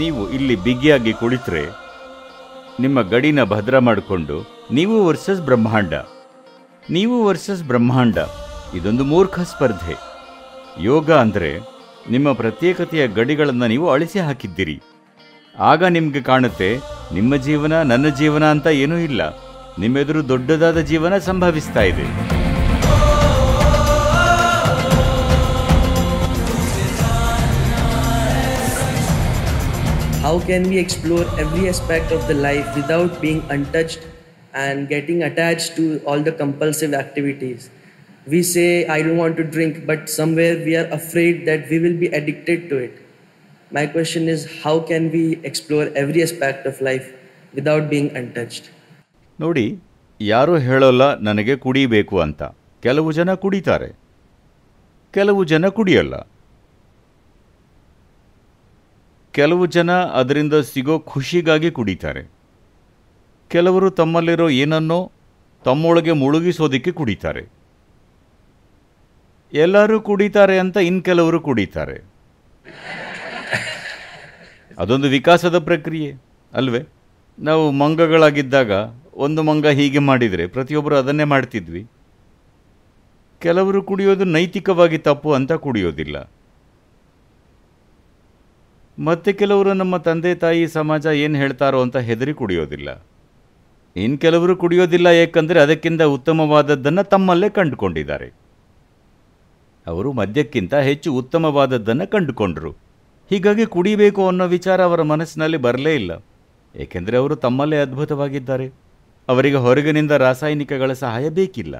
ನೀವು ಇಲ್ಲಿ ಬಿಗಿಯಾಗಿ ಕುಳಿತರೆ ನಿಮ್ಮ ಗಡಿನ ಭದ್ರ ಮಾಡಿಕೊಂಡು ನೀವು ವರ್ಸಸ್ ಬ್ರಹ್ಮಾಂಡ ನೀವು ವರ್ಸಸ್ ಬ್ರಹ್ಮಾಂಡ ಇದೊಂದು ಮೂರ್ಖ ಸ್ಪರ್ಧೆ ಯೋಗ ಅಂದರೆ ನಿಮ್ಮ ಪ್ರತ್ಯೇಕತೆಯ ಗಡಿಗಳನ್ನು ನೀವು ಅಳಿಸಿ ಹಾಕಿದ್ದೀರಿ ಆಗ ನಿಮಗೆ ಕಾಣುತ್ತೆ ನಿಮ್ಮ ಜೀವನ ನನ್ನ ಜೀವನ ಅಂತ ಏನೂ ಇಲ್ಲ ನಿಮ್ಮೆದುರು ದೊಡ್ಡದಾದ ಜೀವನ ಸಂಭವಿಸ್ತಾ ಇದೆ how can we explore every aspect of the life without being untouched and getting attached to all the compulsive activities we say i don't want to drink but somewhere we are afraid that we will be addicted to it my question is how can we explore every aspect of life without being untouched ನೋಡಿ ಯಾರು ಹೇಳೋಲ್ಲ ನನಗೆ ಕುಡಿಬೇಕು ಅಂತ ಕೆಲವು ಜನ ಕುಡಿತಾರೆ ಕೆಲವು ಜನ ಕುಡಿಯಲ್ಲ ಕೆಲವು ಜನ ಅದರಿಂದ ಸಿಗೋ ಖುಷಿಗಾಗಿ ಕುಡಿತಾರೆ ಕೆಲವರು ತಮ್ಮಲ್ಲಿರೋ ಏನನ್ನೋ ತಮ್ಮೊಳಗೆ ಮುಳುಗಿಸೋದಕ್ಕೆ ಕುಡಿತಾರೆ ಎಲ್ಲರೂ ಕುಡಿತಾರೆ ಅಂತ ಇನ್ನು ಕೆಲವರು ಕುಡಿತಾರೆ ಅದೊಂದು ವಿಕಾಸದ ಪ್ರಕ್ರಿಯೆ ಅಲ್ವೇ ನಾವು ಮಂಗಗಳಾಗಿದ್ದಾಗ ಒಂದು ಮಂಗ ಹೀಗೆ ಮಾಡಿದರೆ ಪ್ರತಿಯೊಬ್ಬರು ಅದನ್ನೇ ಮಾಡ್ತಿದ್ವಿ ಕೆಲವರು ಕುಡಿಯೋದು ನೈತಿಕವಾಗಿ ತಪ್ಪು ಅಂತ ಕುಡಿಯೋದಿಲ್ಲ ಮತ್ತೆ ಕೆಲವರು ನಮ್ಮ ತಂದೆ ತಾಯಿ ಸಮಾಜ ಏನು ಹೇಳ್ತಾರೋ ಅಂತ ಹೆದರಿ ಕುಡಿಯೋದಿಲ್ಲ ಇನ್ನು ಕೆಲವರು ಕುಡಿಯೋದಿಲ್ಲ ಏಕೆಂದರೆ ಅದಕ್ಕಿಂತ ಉತ್ತಮವಾದದ್ದನ್ನು ತಮ್ಮಲ್ಲೇ ಕಂಡುಕೊಂಡಿದ್ದಾರೆ ಅವರು ಮದ್ಯಕ್ಕಿಂತ ಹೆಚ್ಚು ಉತ್ತಮವಾದದ್ದನ್ನು ಕಂಡುಕೊಂಡರು ಹೀಗಾಗಿ ಕುಡಿಬೇಕು ಅನ್ನೋ ವಿಚಾರ ಅವರ ಮನಸ್ಸಿನಲ್ಲಿ ಬರಲೇ ಇಲ್ಲ ಏಕೆಂದರೆ ಅವರು ತಮ್ಮಲ್ಲೇ ಅದ್ಭುತವಾಗಿದ್ದಾರೆ ಅವರಿಗೆ ಹೊರಗಿನಿಂದ ರಾಸಾಯನಿಕಗಳ ಸಹಾಯ ಬೇಕಿಲ್ಲ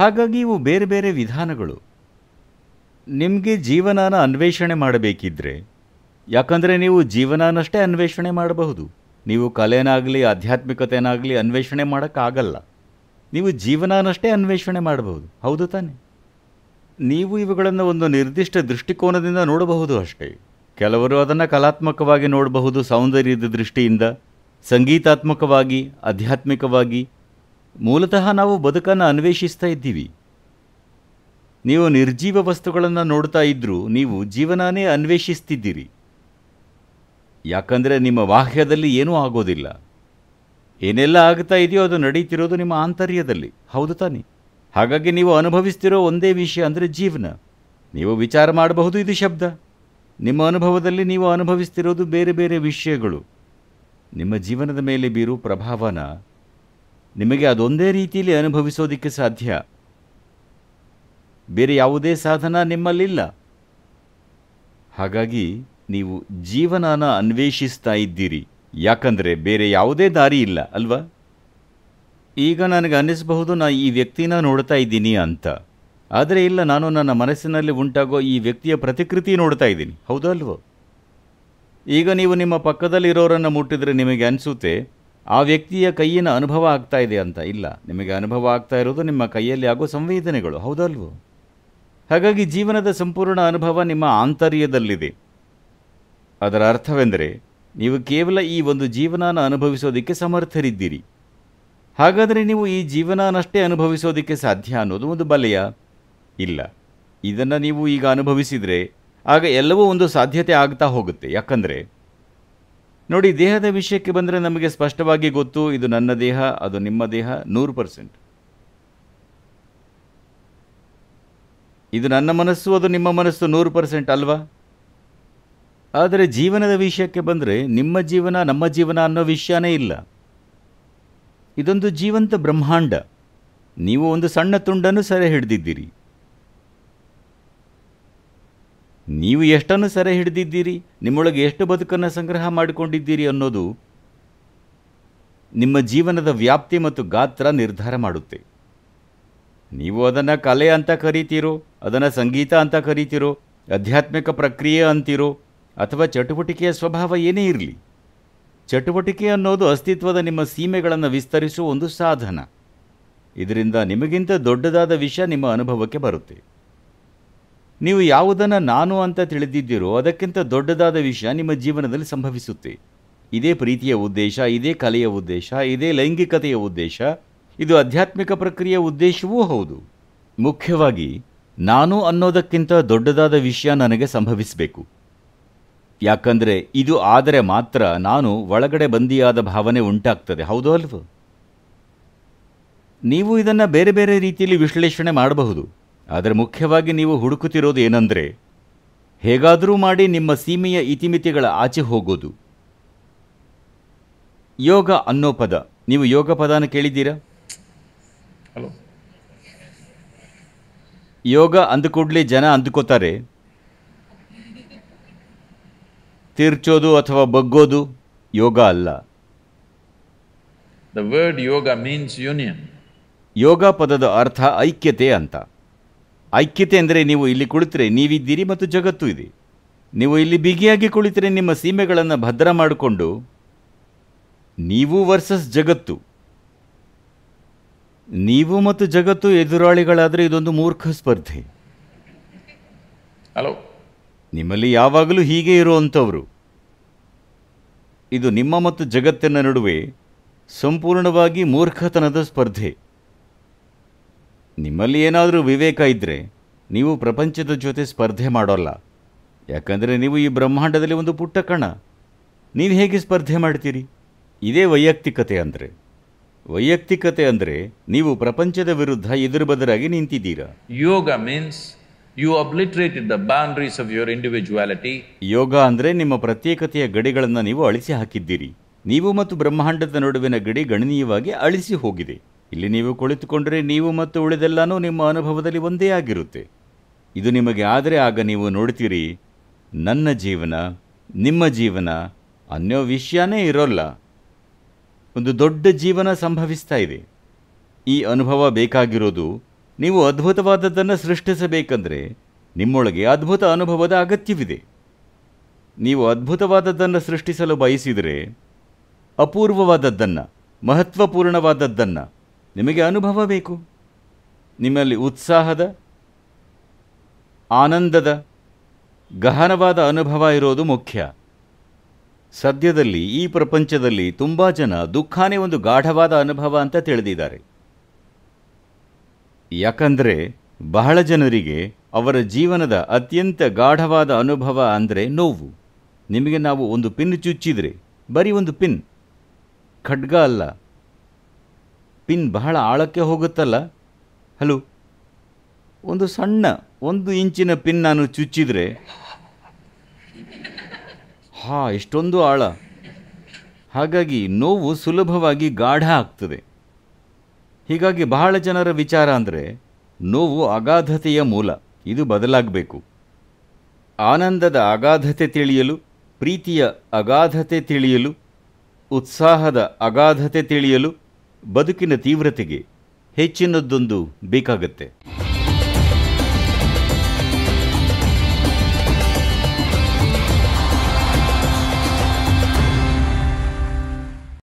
ಹಾಗಾಗಿ ಇವು ಬೇರೆ ಬೇರೆ ವಿಧಾನಗಳು ನಿಮಗೆ ಜೀವನಾನ ಅನ್ವೇಷಣೆ ಮಾಡಬೇಕಿದ್ರೆ ಯಾಕಂದರೆ ನೀವು ಜೀವನಾನಷ್ಟೇ ಅನ್ವೇಷಣೆ ಮಾಡಬಹುದು ನೀವು ಕಲೆನಾಗಲಿ ಆಧ್ಯಾತ್ಮಿಕತೆನಾಗಲಿ ಅನ್ವೇಷಣೆ ಮಾಡೋಕ್ಕಾಗಲ್ಲ ನೀವು ಜೀವನಾನಷ್ಟೇ ಅನ್ವೇಷಣೆ ಮಾಡಬಹುದು ಹೌದು ತಾನೆ ನೀವು ಇವುಗಳನ್ನು ಒಂದು ನಿರ್ದಿಷ್ಟ ದೃಷ್ಟಿಕೋನದಿಂದ ನೋಡಬಹುದು ಅಷ್ಟೇ ಕೆಲವರು ಅದನ್ನು ಕಲಾತ್ಮಕವಾಗಿ ನೋಡಬಹುದು ಸೌಂದರ್ಯದ ದೃಷ್ಟಿಯಿಂದ ಸಂಗೀತಾತ್ಮಕವಾಗಿ ಆಧ್ಯಾತ್ಮಿಕವಾಗಿ ಮೂಲತಃ ನಾವು ಬದುಕನ್ನು ಅನ್ವೇಷಿಸ್ತಾ ಇದ್ದೀವಿ ನೀವು ನಿರ್ಜೀವ ವಸ್ತುಗಳನ್ನು ನೋಡ್ತಾ ಇದ್ದರೂ ನೀವು ಜೀವನಾನೇ ಅನ್ವೇಷಿಸ್ತಿದ್ದೀರಿ ಯಾಕಂದರೆ ನಿಮ್ಮ ಬಾಹ್ಯದಲ್ಲಿ ಏನೂ ಆಗೋದಿಲ್ಲ ಏನೆಲ್ಲ ಆಗ್ತಾ ಇದೆಯೋ ಅದು ನಡೀತಿರೋದು ನಿಮ್ಮ ಆಂತರ್ಯದಲ್ಲಿ ಹೌದು ತಾನೆ ಹಾಗಾಗಿ ನೀವು ಅನುಭವಿಸ್ತಿರೋ ಒಂದೇ ವಿಷಯ ಅಂದರೆ ಜೀವನ ನೀವು ವಿಚಾರ ಮಾಡಬಹುದು ಇದು ಶಬ್ದ ನಿಮ್ಮ ಅನುಭವದಲ್ಲಿ ನೀವು ಅನುಭವಿಸ್ತಿರೋದು ಬೇರೆ ಬೇರೆ ವಿಷಯಗಳು ನಿಮ್ಮ ಜೀವನದ ಮೇಲೆ ಬೀರು ಪ್ರಭಾವನ ನಿಮಗೆ ಅದೊಂದೇ ರೀತಿಯಲ್ಲಿ ಅನುಭವಿಸೋದಕ್ಕೆ ಸಾಧ್ಯ ಬೇರೆ ಯಾವುದೇ ಸಾಧನ ನಿಮ್ಮಲ್ಲಿಲ್ಲ ಹಾಗಾಗಿ ನೀವು ಜೀವನಾನ ಅನ್ವೇಷಿಸ್ತಾ ಇದ್ದೀರಿ ಯಾಕಂದರೆ ಬೇರೆ ಯಾವುದೇ ದಾರಿ ಇಲ್ಲ ಅಲ್ವಾ ಈಗ ನನಗೆ ಅನ್ನಿಸಬಹುದು ನಾ ಈ ವ್ಯಕ್ತಿನ ನೋಡ್ತಾ ಇದ್ದೀನಿ ಅಂತ ಆದರೆ ಇಲ್ಲ ನಾನು ನನ್ನ ಮನಸ್ಸಿನಲ್ಲಿ ಉಂಟಾಗೋ ಈ ವ್ಯಕ್ತಿಯ ಪ್ರತಿಕೃತಿ ನೋಡ್ತಾ ಇದ್ದೀನಿ ಹೌದಲ್ವೋ ಈಗ ನೀವು ನಿಮ್ಮ ಪಕ್ಕದಲ್ಲಿರೋರನ್ನು ಮುಟ್ಟಿದರೆ ನಿಮಗೆ ಅನಿಸುತ್ತೆ ಆ ವ್ಯಕ್ತಿಯ ಕೈಯಿನ ಅನುಭವ ಆಗ್ತಾ ಇದೆ ಅಂತ ಇಲ್ಲ ನಿಮಗೆ ಅನುಭವ ಆಗ್ತಾ ಇರೋದು ನಿಮ್ಮ ಕೈಯಲ್ಲಿ ಆಗೋ ಸಂವೇದನೆಗಳು ಹೌದಲ್ವೋ ಹಾಗಾಗಿ ಜೀವನದ ಸಂಪೂರ್ಣ ಅನುಭವ ನಿಮ್ಮ ಆಂತರ್ಯದಲ್ಲಿದೆ ಅದರ ಅರ್ಥವೆಂದರೆ ನೀವು ಕೇವಲ ಈ ಒಂದು ಜೀವನಾನ ಅನುಭವಿಸೋದಕ್ಕೆ ಸಮರ್ಥರಿದ್ದೀರಿ ಹಾಗಾದರೆ ನೀವು ಈ ಜೀವನನಷ್ಟೇ ಅನುಭವಿಸೋದಕ್ಕೆ ಸಾಧ್ಯ ಅನ್ನೋದು ಒಂದು ಬಲೆಯ ಇಲ್ಲ ಇದನ್ನು ನೀವು ಈಗ ಅನುಭವಿಸಿದರೆ ಆಗ ಎಲ್ಲವೂ ಒಂದು ಸಾಧ್ಯತೆ ಆಗ್ತಾ ಹೋಗುತ್ತೆ ಯಾಕಂದರೆ ನೋಡಿ ದೇಹದ ವಿಷಯಕ್ಕೆ ಬಂದರೆ ನಮಗೆ ಸ್ಪಷ್ಟವಾಗಿ ಗೊತ್ತು ಇದು ನನ್ನ ದೇಹ ಅದು ನಿಮ್ಮ ದೇಹ ನೂರು ಪರ್ಸೆಂಟ್ ಇದು ನನ್ನ ಮನಸ್ಸು ಅದು ನಿಮ್ಮ ಮನಸ್ಸು ನೂರು ಪರ್ಸೆಂಟ್ ಅಲ್ವಾ ಆದರೆ ಜೀವನದ ವಿಷಯಕ್ಕೆ ಬಂದರೆ ನಿಮ್ಮ ಜೀವನ ನಮ್ಮ ಜೀವನ ಅನ್ನೋ ವಿಷಯನೇ ಇಲ್ಲ ಇದೊಂದು ಜೀವಂತ ಬ್ರಹ್ಮಾಂಡ ನೀವು ಒಂದು ಸಣ್ಣ ತುಂಡನ್ನು ಸೆರೆ ಹಿಡಿದಿದ್ದೀರಿ ನೀವು ಎಷ್ಟನ್ನು ಸೆರೆ ಹಿಡಿದಿದ್ದೀರಿ ನಿಮ್ಮೊಳಗೆ ಎಷ್ಟು ಬದುಕನ್ನು ಸಂಗ್ರಹ ಮಾಡಿಕೊಂಡಿದ್ದೀರಿ ಅನ್ನೋದು ನಿಮ್ಮ ಜೀವನದ ವ್ಯಾಪ್ತಿ ಮತ್ತು ಗಾತ್ರ ನಿರ್ಧಾರ ಮಾಡುತ್ತೆ ನೀವು ಅದನ್ನು ಕಲೆ ಅಂತ ಕರೀತೀರೋ ಅದನ್ನು ಸಂಗೀತ ಅಂತ ಕರಿತೀರೋ ಆಧ್ಯಾತ್ಮಿಕ ಪ್ರಕ್ರಿಯೆ ಅಂತೀರೋ ಅಥವಾ ಚಟುವಟಿಕೆಯ ಸ್ವಭಾವ ಏನೇ ಇರಲಿ ಚಟುವಟಿಕೆ ಅನ್ನೋದು ಅಸ್ತಿತ್ವದ ನಿಮ್ಮ ಸೀಮೆಗಳನ್ನು ವಿಸ್ತರಿಸುವ ಒಂದು ಸಾಧನ ಇದರಿಂದ ನಿಮಗಿಂತ ದೊಡ್ಡದಾದ ವಿಷಯ ನಿಮ್ಮ ಅನುಭವಕ್ಕೆ ಬರುತ್ತೆ ನೀವು ಯಾವುದನ್ನು ನಾನು ಅಂತ ತಿಳಿದಿದ್ದೀರೋ ಅದಕ್ಕಿಂತ ದೊಡ್ಡದಾದ ವಿಷಯ ನಿಮ್ಮ ಜೀವನದಲ್ಲಿ ಸಂಭವಿಸುತ್ತೆ ಇದೇ ಪ್ರೀತಿಯ ಉದ್ದೇಶ ಇದೇ ಕಲೆಯ ಉದ್ದೇಶ ಇದೇ ಲೈಂಗಿಕತೆಯ ಉದ್ದೇಶ ಇದು ಆಧ್ಯಾತ್ಮಿಕ ಪ್ರಕ್ರಿಯೆಯ ಉದ್ದೇಶವೂ ಹೌದು ಮುಖ್ಯವಾಗಿ ನಾನು ಅನ್ನೋದಕ್ಕಿಂತ ದೊಡ್ಡದಾದ ವಿಷಯ ನನಗೆ ಸಂಭವಿಸಬೇಕು ಯಾಕಂದರೆ ಇದು ಆದರೆ ಮಾತ್ರ ನಾನು ಒಳಗಡೆ ಬಂದಿಯಾದ ಭಾವನೆ ಉಂಟಾಗ್ತದೆ ಹೌದು ಅಲ್ವ ನೀವು ಇದನ್ನು ಬೇರೆ ಬೇರೆ ರೀತಿಯಲ್ಲಿ ವಿಶ್ಲೇಷಣೆ ಮಾಡಬಹುದು ಆದರೆ ಮುಖ್ಯವಾಗಿ ನೀವು ಹುಡುಕುತ್ತಿರೋದು ಏನಂದರೆ ಹೇಗಾದರೂ ಮಾಡಿ ನಿಮ್ಮ ಸೀಮೆಯ ಇತಿಮಿತಿಗಳ ಆಚೆ ಹೋಗೋದು ಯೋಗ ಅನ್ನೋ ಪದ ನೀವು ಯೋಗ ಪದಾನ ಕೇಳಿದ್ದೀರಾ ಯೋಗ ಅಂದುಕೊಡ್ಲಿ ಜನ ಅಂದುಕೋತಾರೆ ತಿರ್ಚೋದು ಅಥವಾ ಬಗ್ಗೋದು ಯೋಗ ಅಲ್ಲ the word yoga means union yoga ಪದದ ಅರ್ಥ ಐಕ್ಯತೆ ಅಂತ ಐಕ್ಯತೆ ಅಂದರೆ ನೀವು ಇಲ್ಲಿ ಕುಳಿತರೆ ನೀವಿದ್ದೀರಿ ಮತ್ತು ಜಗತ್ತು ಇದೆ ನೀವು ಇಲ್ಲಿ ಬಿಗಿಯಾಗಿ ಕುಳಿತರೆ ನಿಮ್ಮ ಸೀಮೆಗಳನ್ನು ಭದ್ರ ಮಾಡಿಕೊಂಡು ನೀವು ವರ್ಸಸ್ ಜಗತ್ತು ನೀವು ಮತ್ತು ಜಗತ್ತು ಎದುರಾಳಿಗಳಾದರೆ ಇದೊಂದು ಮೂರ್ಖ ಸ್ಪರ್ಧೆ ಹಲೋ ನಿಮ್ಮಲ್ಲಿ ಯಾವಾಗಲೂ ಹೀಗೆ ಇರುವಂಥವರು ಇದು ನಿಮ್ಮ ಮತ್ತು ಜಗತ್ತಿನ ನಡುವೆ ಸಂಪೂರ್ಣವಾಗಿ ಮೂರ್ಖತನದ ಸ್ಪರ್ಧೆ ನಿಮ್ಮಲ್ಲಿ ಏನಾದರೂ ವಿವೇಕ ಇದ್ದರೆ ನೀವು ಪ್ರಪಂಚದ ಜೊತೆ ಸ್ಪರ್ಧೆ ಮಾಡೋಲ್ಲ ಯಾಕಂದರೆ ನೀವು ಈ ಬ್ರಹ್ಮಾಂಡದಲ್ಲಿ ಒಂದು ಪುಟ್ಟ ಕಣ ನೀವು ಹೇಗೆ ಸ್ಪರ್ಧೆ ಮಾಡ್ತೀರಿ ಇದೇ ವೈಯಕ್ತಿಕತೆ ಅಂದರೆ ವೈಯಕ್ತಿಕತೆ ಅಂದರೆ ನೀವು ಪ್ರಪಂಚದ ವಿರುದ್ಧ ಎದುರು ಬದರಾಗಿ ನಿಂತಿದ್ದೀರಾ yoga means you obliterated the boundaries of your individuality yoga ಅಂದರೆ ನಿಮ್ಮ ಪ್ರತ್ಯೇಕತೆಯ ಗಡಿಗಳನ್ನು ನೀವು ಅಳಿಸಿ ಹಾಕಿದ್ದೀರಿ ನೀವು ಮತ್ತು ಬ್ರಹ್ಮಾಂಡದ ನಡುವಿನ ಗಡಿ ಗಣನೀಯವಾಗಿ ಅಳಿಸಿ ಹೋಗಿದೆ ಇಲ್ಲಿ ನೀವು ಕುಳಿತುಕೊಂಡರೆ ನೀವು ಮತ್ತು ಉಳಿದೆಲ್ಲಾನೂ ನಿಮ್ಮ ಅನುಭವದಲ್ಲಿ ಒಂದೇ ಆಗಿರುತ್ತೆ ಇದು ನಿಮಗೆ ಆದರೆ ಆಗ ನೀವು ನೋಡ್ತೀರಿ ನನ್ನ ಜೀವನ ನಿಮ್ಮ ಜೀವನ ಅನ್ನೋ ವಿಷಯನೇ ಇರೋಲ್ಲ ಒಂದು ದೊಡ್ಡ ಜೀವನ ಸಂಭವಿಸ್ತಾ ಇದೆ ಈ ಅನುಭವ ಬೇಕಾಗಿರೋದು ನೀವು ಅದ್ಭುತವಾದದ್ದನ್ನು ಸೃಷ್ಟಿಸಬೇಕಂದ್ರೆ ನಿಮ್ಮೊಳಗೆ ಅದ್ಭುತ ಅನುಭವದ ಅಗತ್ಯವಿದೆ ನೀವು ಅದ್ಭುತವಾದದ್ದನ್ನು ಸೃಷ್ಟಿಸಲು ಬಯಸಿದರೆ ಅಪೂರ್ವವಾದದ್ದನ್ನು ಮಹತ್ವಪೂರ್ಣವಾದದ್ದನ್ನು ನಿಮಗೆ ಅನುಭವ ಬೇಕು ನಿಮ್ಮಲ್ಲಿ ಉತ್ಸಾಹದ ಆನಂದದ ಗಹನವಾದ ಅನುಭವ ಇರೋದು ಮುಖ್ಯ ಸದ್ಯದಲ್ಲಿ ಈ ಪ್ರಪಂಚದಲ್ಲಿ ತುಂಬ ಜನ ದುಃಖಾನೇ ಒಂದು ಗಾಢವಾದ ಅನುಭವ ಅಂತ ತಿಳಿದಿದ್ದಾರೆ ಯಾಕಂದರೆ ಬಹಳ ಜನರಿಗೆ ಅವರ ಜೀವನದ ಅತ್ಯಂತ ಗಾಢವಾದ ಅನುಭವ ಅಂದರೆ ನೋವು ನಿಮಗೆ ನಾವು ಒಂದು ಪಿನ್ ಚುಚ್ಚಿದರೆ ಬರೀ ಒಂದು ಪಿನ್ ಖಡ್ಗ ಅಲ್ಲ ಪಿನ್ ಬಹಳ ಆಳಕ್ಕೆ ಹೋಗುತ್ತಲ್ಲ ಹಲೋ ಒಂದು ಸಣ್ಣ ಒಂದು ಇಂಚಿನ ಪಿನ್ ನಾನು ಚುಚ್ಚಿದರೆ ಹಾ ಇಷ್ಟೊಂದು ಆಳ ಹಾಗಾಗಿ ನೋವು ಸುಲಭವಾಗಿ ಗಾಢ ಆಗ್ತದೆ ಹೀಗಾಗಿ ಬಹಳ ಜನರ ವಿಚಾರ ಅಂದರೆ ನೋವು ಅಗಾಧತೆಯ ಮೂಲ ಇದು ಬದಲಾಗಬೇಕು ಆನಂದದ ಅಗಾಧತೆ ತಿಳಿಯಲು ಪ್ರೀತಿಯ ಅಗಾಧತೆ ತಿಳಿಯಲು ಉತ್ಸಾಹದ ಅಗಾಧತೆ ತಿಳಿಯಲು ಬದುಕಿನ ತೀವ್ರತೆಗೆ ಹೆಚ್ಚಿನದ್ದೊಂದು ಬೇಕಾಗತ್ತೆ